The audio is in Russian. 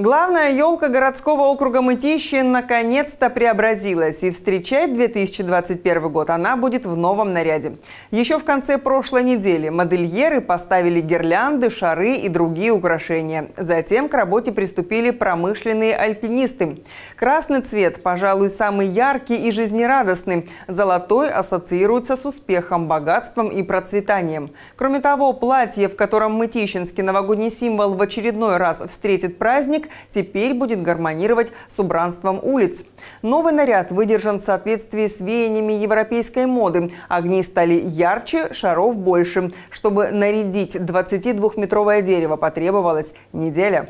Главная елка городского округа Мытищи наконец-то преобразилась, и встречать 2021 год она будет в новом наряде. Еще в конце прошлой недели модельеры поставили гирлянды, шары и другие украшения. Затем к работе приступили промышленные альпинисты. Красный цвет, пожалуй, самый яркий и жизнерадостный. Золотой ассоциируется с успехом, богатством и процветанием. Кроме того, платье, в котором мытищинский новогодний символ в очередной раз встретит праздник, теперь будет гармонировать с убранством улиц. Новый наряд выдержан в соответствии с веяниями европейской моды. Огни стали ярче, шаров больше. Чтобы нарядить 22-метровое дерево, потребовалась неделя.